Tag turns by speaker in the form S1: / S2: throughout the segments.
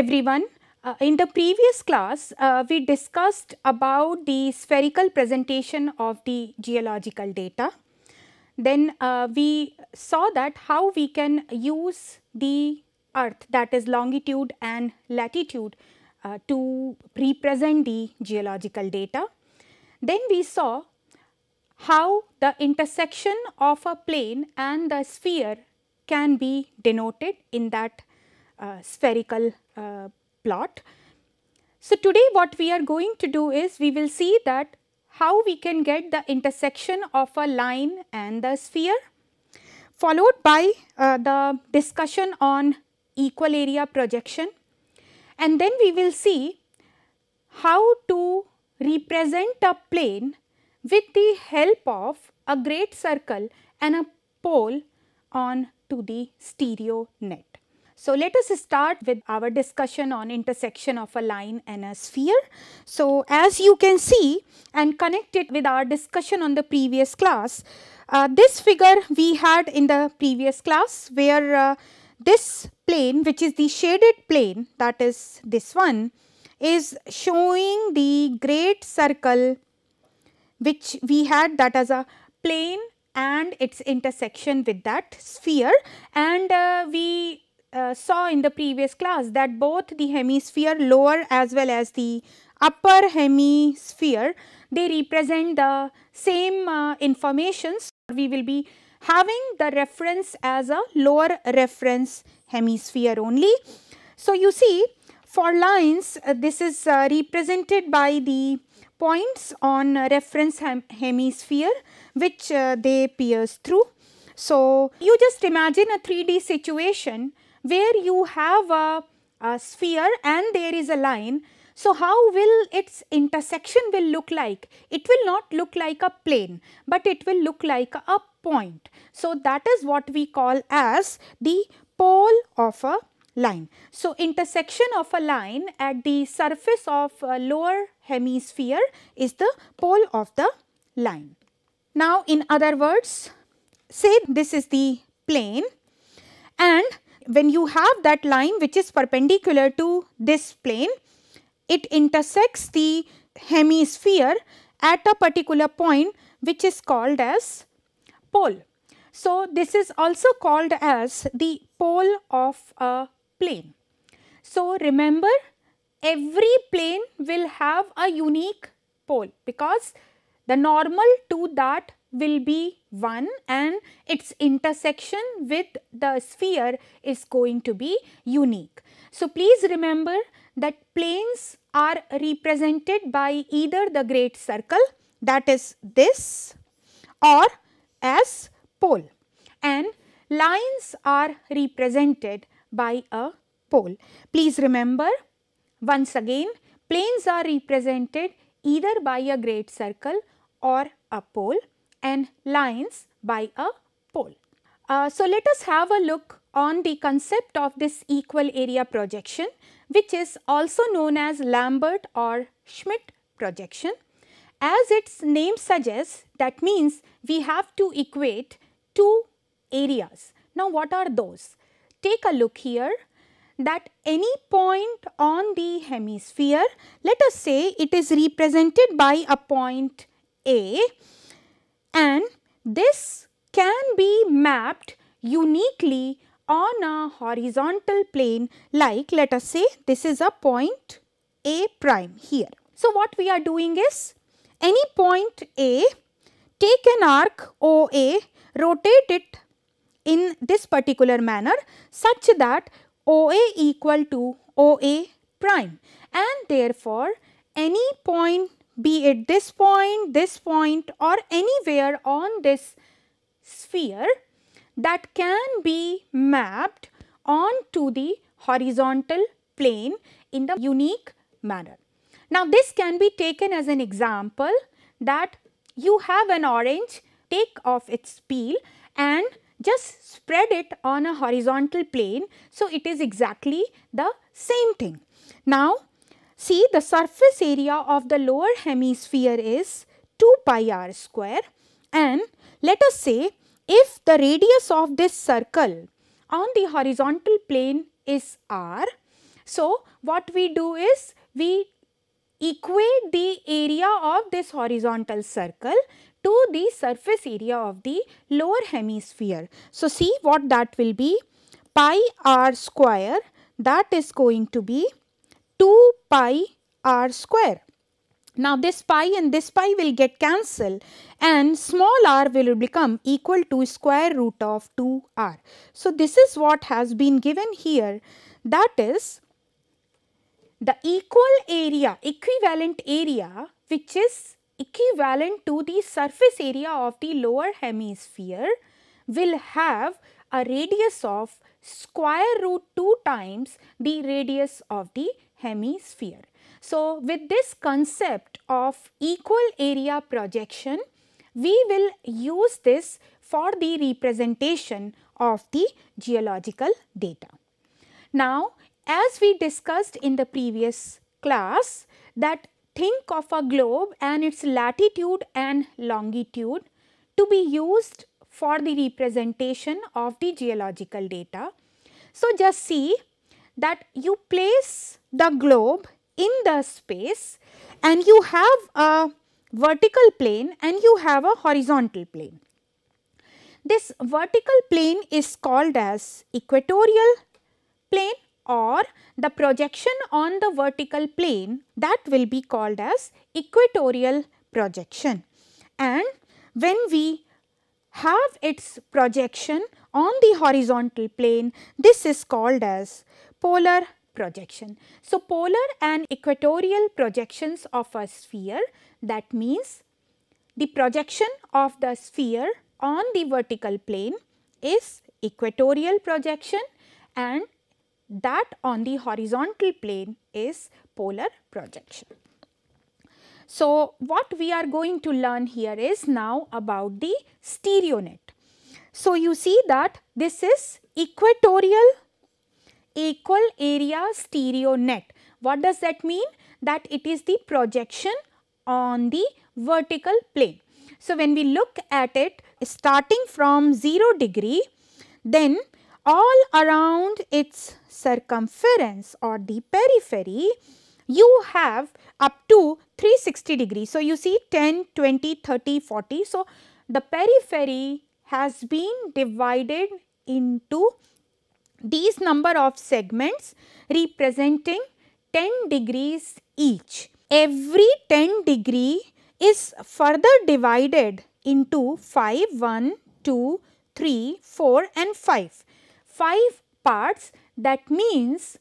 S1: everyone. Uh, in the previous class, uh, we discussed about the spherical presentation of the geological data. Then uh, we saw that how we can use the earth that is longitude and latitude uh, to represent the geological data. Then we saw how the intersection of a plane and the sphere can be denoted in that uh, spherical uh, plot. So, today what we are going to do is we will see that how we can get the intersection of a line and the sphere followed by uh, the discussion on equal area projection and then we will see how to represent a plane with the help of a great circle and a pole on to the stereo net. So let us start with our discussion on intersection of a line and a sphere. So as you can see and connect it with our discussion on the previous class, uh, this figure we had in the previous class where uh, this plane which is the shaded plane that is this one is showing the great circle which we had that as a plane and its intersection with that sphere and uh, we uh, saw in the previous class that both the hemisphere lower as well as the upper hemisphere they represent the same uh, information. So, we will be having the reference as a lower reference hemisphere only. So, you see for lines uh, this is uh, represented by the points on reference hem hemisphere which uh, they pierce through. So, you just imagine a 3D situation where you have a, a sphere and there is a line. So, how will its intersection will look like? It will not look like a plane, but it will look like a point. So, that is what we call as the pole of a line. So, intersection of a line at the surface of lower hemisphere is the pole of the line. Now, in other words, say this is the plane and when you have that line which is perpendicular to this plane, it intersects the hemisphere at a particular point which is called as pole. So, this is also called as the pole of a plane. So, remember every plane will have a unique pole because the normal to that will be 1 and its intersection with the sphere is going to be unique. So, please remember that planes are represented by either the great circle that is this or as pole and lines are represented by a pole. Please remember once again planes are represented either by a great circle or a pole and lines by a pole. Uh, so, let us have a look on the concept of this equal area projection which is also known as Lambert or Schmidt projection. As its name suggests that means we have to equate two areas. Now, what are those? Take a look here that any point on the hemisphere, let us say it is represented by a point A and this can be mapped uniquely on a horizontal plane like let us say this is a point A prime here. So, what we are doing is any point A take an arc OA rotate it in this particular manner such that OA equal to OA prime and therefore any point be it this point, this point or anywhere on this sphere that can be mapped onto the horizontal plane in the unique manner. Now, this can be taken as an example that you have an orange, take off its peel and just spread it on a horizontal plane. So, it is exactly the same thing. Now, See the surface area of the lower hemisphere is 2 pi r square and let us say if the radius of this circle on the horizontal plane is r. So, what we do is we equate the area of this horizontal circle to the surface area of the lower hemisphere. So, see what that will be pi r square that is going to be 2 pi r square. Now this pi and this pi will get cancelled and small r will become equal to square root of 2r. So this is what has been given here that is the equal area equivalent area which is equivalent to the surface area of the lower hemisphere will have a radius of square root 2 times the radius of the hemisphere. So, with this concept of equal area projection, we will use this for the representation of the geological data. Now, as we discussed in the previous class that think of a globe and its latitude and longitude to be used for the representation of the geological data. So, just see that you place the globe in the space and you have a vertical plane and you have a horizontal plane. This vertical plane is called as equatorial plane or the projection on the vertical plane that will be called as equatorial projection. And when we have its projection on the horizontal plane, this is called as polar projection. So, polar and equatorial projections of a sphere that means the projection of the sphere on the vertical plane is equatorial projection and that on the horizontal plane is polar projection. So, what we are going to learn here is now about the stereonet. So, you see that this is equatorial equal area stereo net. What does that mean? That it is the projection on the vertical plane. So, when we look at it starting from 0 degree, then all around its circumference or the periphery, you have up to 360 degrees. So, you see 10, 20, 30, 40. So, the periphery has been divided into these number of segments representing 10 degrees each. Every 10 degree is further divided into 5, 1, 2, 3, 4 and 5. 5 parts that means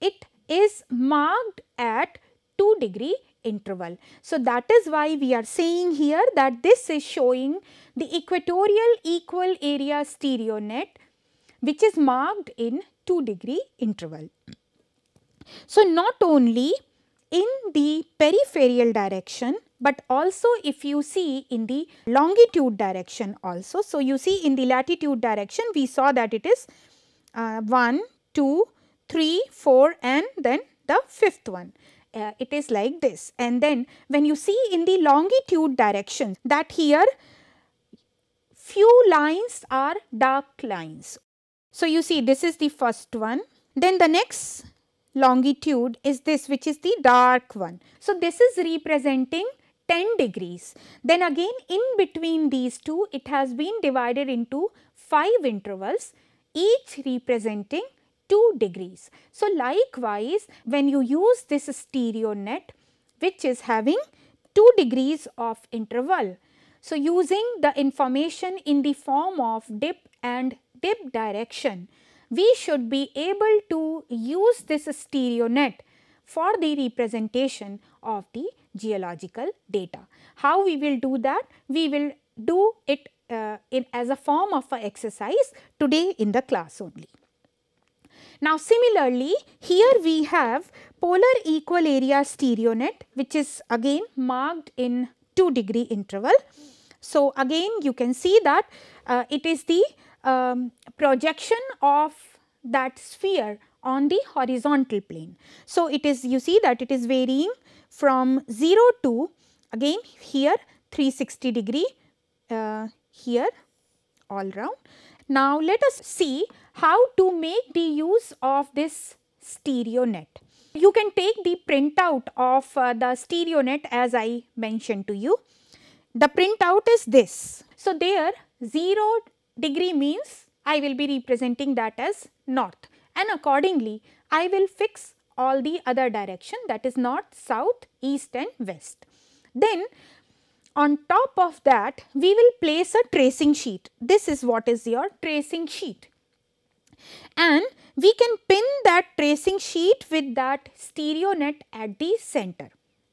S1: it is marked at 2 degree interval. So, that is why we are saying here that this is showing the equatorial equal area stereo net which is marked in 2 degree interval. So, not only in the peripheral direction, but also if you see in the longitude direction also. So, you see in the latitude direction we saw that it is uh, 1, 2, 3, 4 and then the fifth one. Uh, it is like this and then when you see in the longitude direction that here few lines are dark lines so you see this is the first one. Then the next longitude is this which is the dark one. So this is representing 10 degrees. Then again in between these two it has been divided into 5 intervals each representing 2 degrees. So likewise when you use this stereo net which is having 2 degrees of interval. So using the information in the form of dip and dip direction, we should be able to use this stereo net for the representation of the geological data. How we will do that? We will do it uh, in as a form of a exercise today in the class only. Now similarly, here we have polar equal area stereo net which is again marked in 2 degree interval. So again you can see that uh, it is the um, projection of that sphere on the horizontal plane. So, it is you see that it is varying from 0 to again here 360 degree uh, here all round. Now, let us see how to make the use of this stereo net. You can take the printout of uh, the stereo net as I mentioned to you. The printout is this. So, there 0 Degree means I will be representing that as north and accordingly I will fix all the other direction that is north, south, east and west. Then on top of that we will place a tracing sheet. This is what is your tracing sheet and we can pin that tracing sheet with that stereo net at the center.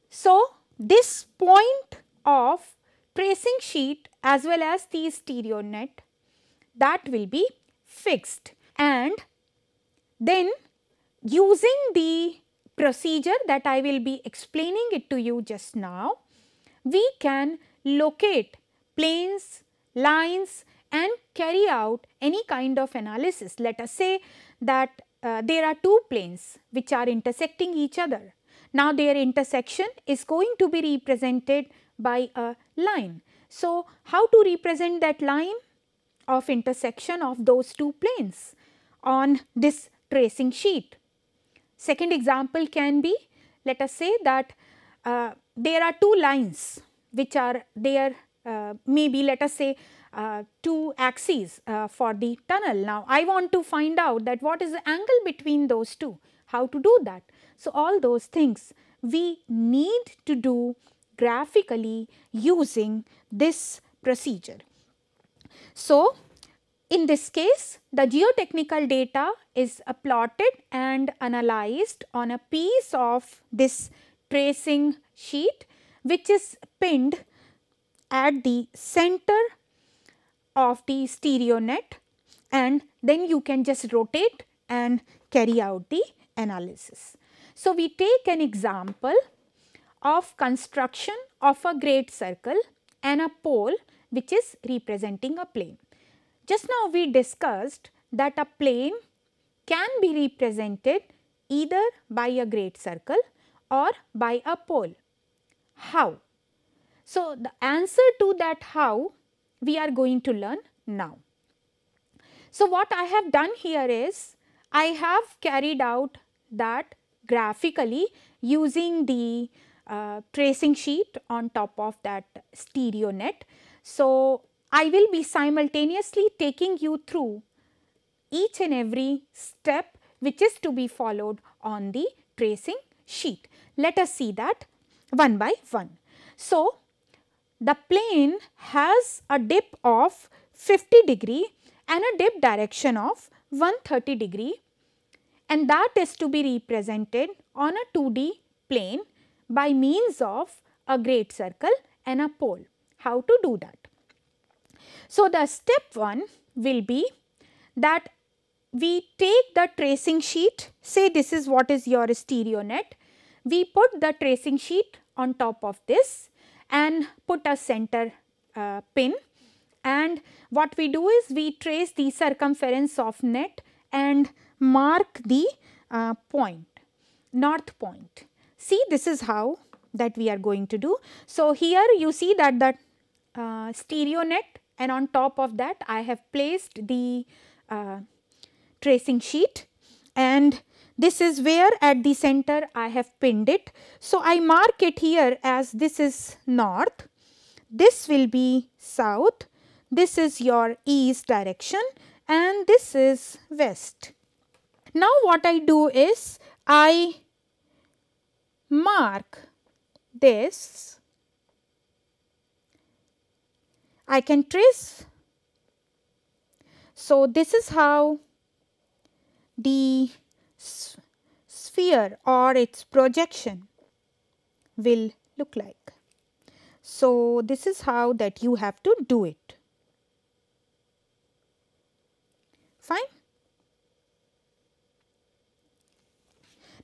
S1: So, this point of tracing sheet as well as the stereo net that will be fixed and then using the procedure that I will be explaining it to you just now, we can locate planes, lines and carry out any kind of analysis. Let us say that uh, there are two planes which are intersecting each other. Now, their intersection is going to be represented by a line. So, how to represent that line? of intersection of those two planes on this tracing sheet. Second example can be let us say that uh, there are two lines which are there uh, maybe let us say uh, two axes uh, for the tunnel. Now, I want to find out that what is the angle between those two, how to do that. So, all those things we need to do graphically using this procedure. So, in this case, the geotechnical data is plotted and analyzed on a piece of this tracing sheet which is pinned at the center of the stereo net and then you can just rotate and carry out the analysis. So, we take an example of construction of a great circle and a pole which is representing a plane. Just now we discussed that a plane can be represented either by a great circle or by a pole. How? So, the answer to that how we are going to learn now. So, what I have done here is I have carried out that graphically using the uh, tracing sheet on top of that stereo net. So, I will be simultaneously taking you through each and every step which is to be followed on the tracing sheet. Let us see that one by one. So, the plane has a dip of 50 degree and a dip direction of 130 degree and that is to be represented on a 2D plane by means of a great circle and a pole how to do that. So, the step 1 will be that we take the tracing sheet, say this is what is your stereo net, we put the tracing sheet on top of this and put a center uh, pin and what we do is we trace the circumference of net and mark the uh, point, north point. See this is how that we are going to do. So, here you see that the uh, stereo net and on top of that I have placed the uh, tracing sheet and this is where at the center I have pinned it. So, I mark it here as this is north, this will be south, this is your east direction and this is west. Now, what I do is I mark this I can trace. So, this is how the sphere or its projection will look like. So, this is how that you have to do it. Fine.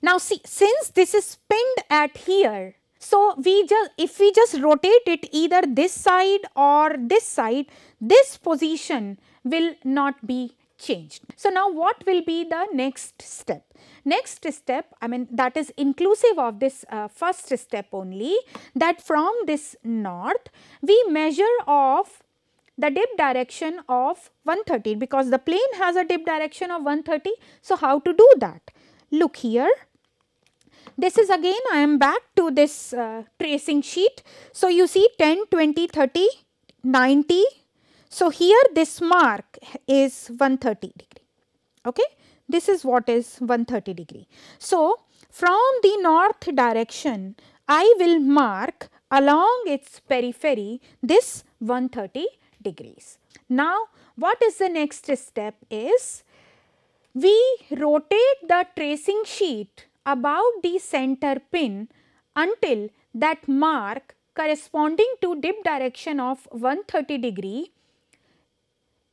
S1: Now, see since this is pinned at here so, we just if we just rotate it either this side or this side, this position will not be changed. So, now what will be the next step? Next step, I mean that is inclusive of this uh, first step only that from this north, we measure of the dip direction of 130 because the plane has a dip direction of 130. So, how to do that? Look here, this is again I am back to this uh, tracing sheet. So, you see 10, 20, 30, 90. So, here this mark is 130 degree. Okay. This is what is 130 degree. So, from the north direction I will mark along its periphery this 130 degrees. Now, what is the next step is we rotate the tracing sheet about the center pin until that mark corresponding to dip direction of 130 degree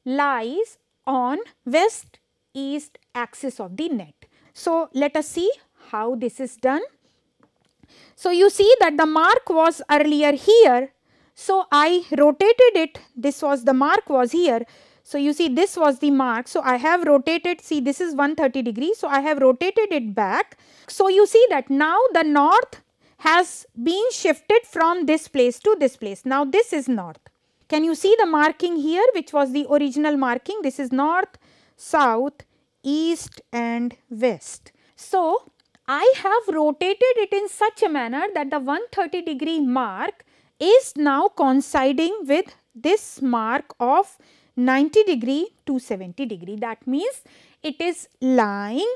S1: lies on west east axis of the net. So, let us see how this is done. So, you see that the mark was earlier here. So, I rotated it this was the mark was here. So, you see this was the mark. So, I have rotated see this is 130 degree. So, I have rotated it back. So, you see that now the north has been shifted from this place to this place. Now, this is north. Can you see the marking here which was the original marking? This is north, south, east and west. So, I have rotated it in such a manner that the 130 degree mark is now coinciding with this mark of 90 degree to 70 degree. That means it is lying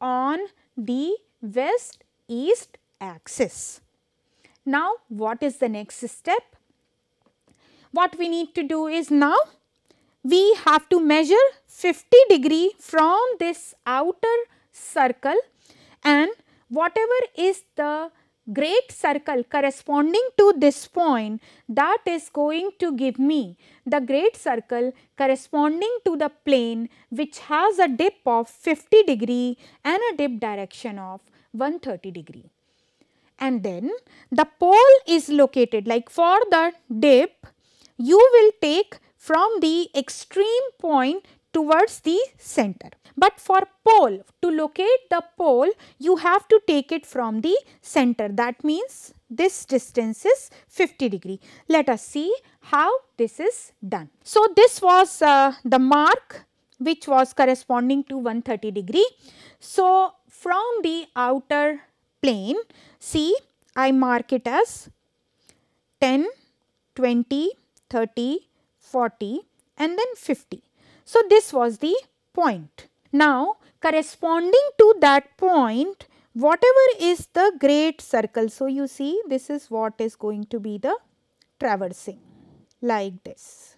S1: on the west east axis. Now, what is the next step? What we need to do is now we have to measure 50 degree from this outer circle and whatever is the great circle corresponding to this point that is going to give me the great circle corresponding to the plane which has a dip of 50 degree and a dip direction of 130 degree. And then the pole is located like for the dip you will take from the extreme point towards the center. But for pole, to locate the pole, you have to take it from the center. That means this distance is 50 degree. Let us see how this is done. So, this was uh, the mark which was corresponding to 130 degree. So, from the outer plane, see I mark it as 10, 20, 30, 40 and then 50. So, this was the point. Now, corresponding to that point, whatever is the great circle. So, you see this is what is going to be the traversing like this.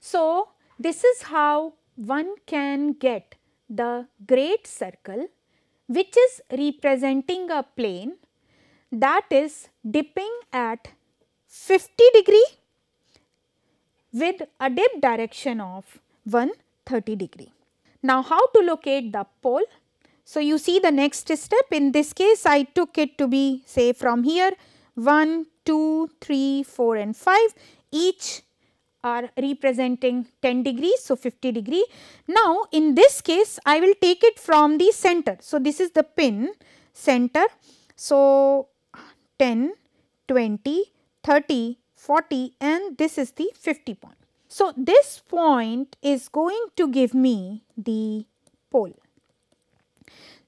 S1: So, this is how one can get the great circle which is representing a plane that is dipping at 50 degree with a dip direction of 130 degree. Now, how to locate the pole? So, you see the next step in this case I took it to be say from here 1, 2, 3, 4 and 5 each are representing 10 degrees. So, 50 degree. Now, in this case I will take it from the center. So, this is the pin center. So, 10, 20, 30 40 and this is the 50 point. So, this point is going to give me the pole.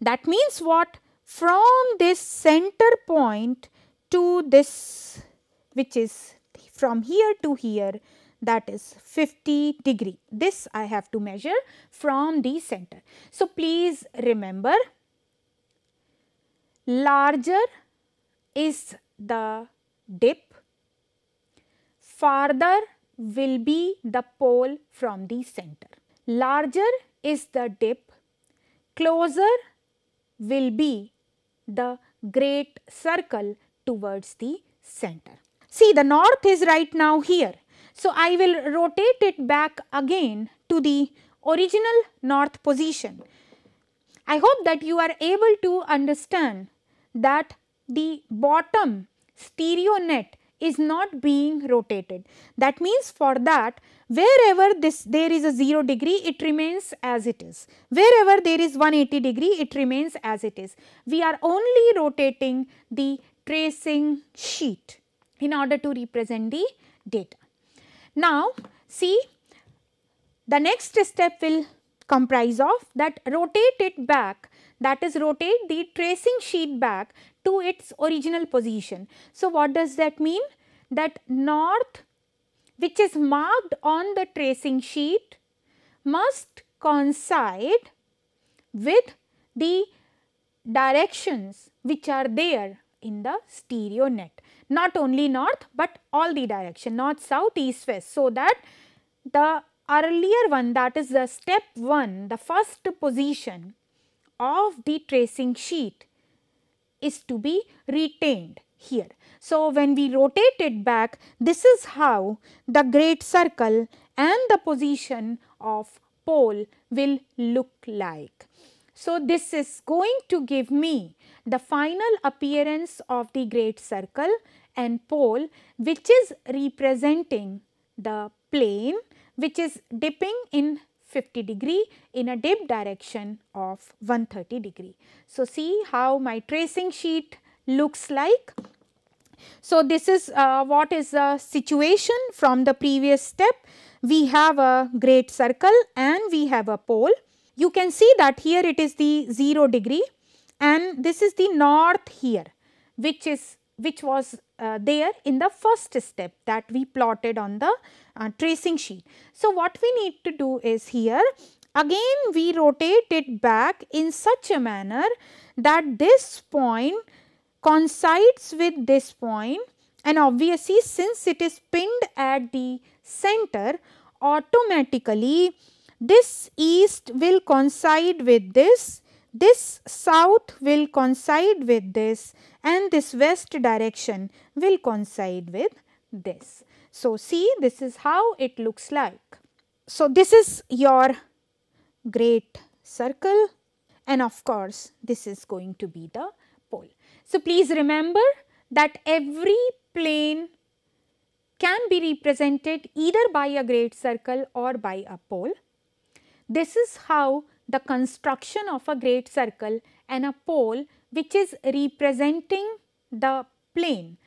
S1: That means what? From this center point to this which is from here to here that is 50 degree. This I have to measure from the center. So, please remember larger is the dip farther will be the pole from the center. Larger is the dip, closer will be the great circle towards the center. See the north is right now here. So, I will rotate it back again to the original north position. I hope that you are able to understand that the bottom stereo net is not being rotated. That means for that wherever this there is a 0 degree it remains as it is. Wherever there is 180 degree it remains as it is. We are only rotating the tracing sheet in order to represent the data. Now see the next step will comprise of that rotate it back that is rotate the tracing sheet back to its original position. So, what does that mean? That north which is marked on the tracing sheet must coincide with the directions which are there in the stereo net not only north but all the direction north south east west so that the earlier one that is the step 1, the first position of the tracing sheet is to be retained here. So, when we rotate it back, this is how the great circle and the position of pole will look like. So, this is going to give me the final appearance of the great circle and pole which is representing the plane which is dipping in 50 degree in a dip direction of 130 degree. So, see how my tracing sheet looks like. So, this is uh, what is the situation from the previous step. We have a great circle and we have a pole. You can see that here it is the 0 degree and this is the north here which is which was uh, there in the first step that we plotted on the uh, tracing sheet. So, what we need to do is here again we rotate it back in such a manner that this point coincides with this point and obviously since it is pinned at the center automatically this east will coincide with this, this south will coincide with this and this west direction will coincide with this. So, see this is how it looks like. So, this is your great circle and of course, this is going to be the pole. So, please remember that every plane can be represented either by a great circle or by a pole. This is how the construction of a great circle and a pole which is representing the plane,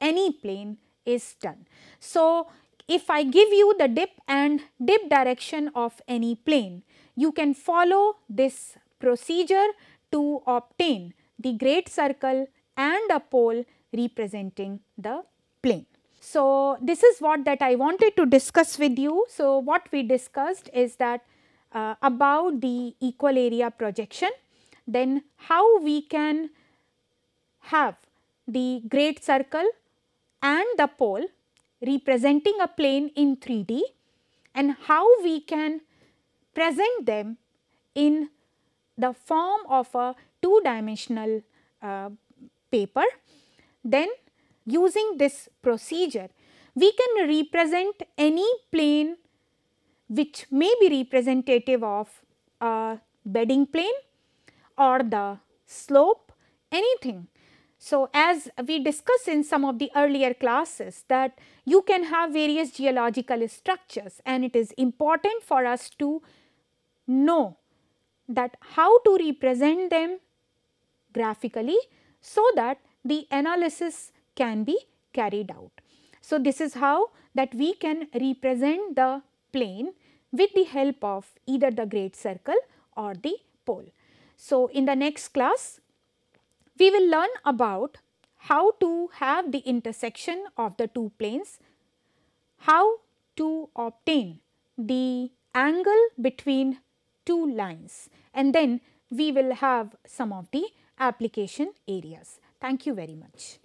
S1: any plane is done. So, if I give you the dip and dip direction of any plane, you can follow this procedure to obtain the great circle and a pole representing the plane. So, this is what that I wanted to discuss with you. So, what we discussed is that uh, about the equal area projection then how we can have the great circle and the pole representing a plane in 3D and how we can present them in the form of a two dimensional uh, paper. Then using this procedure we can represent any plane which may be representative of a bedding plane or the slope anything. So, as we discussed in some of the earlier classes that you can have various geological structures and it is important for us to know that how to represent them graphically so that the analysis can be carried out. So, this is how that we can represent the plane with the help of either the great circle or the pole. So, in the next class, we will learn about how to have the intersection of the two planes, how to obtain the angle between two lines and then we will have some of the application areas. Thank you very much.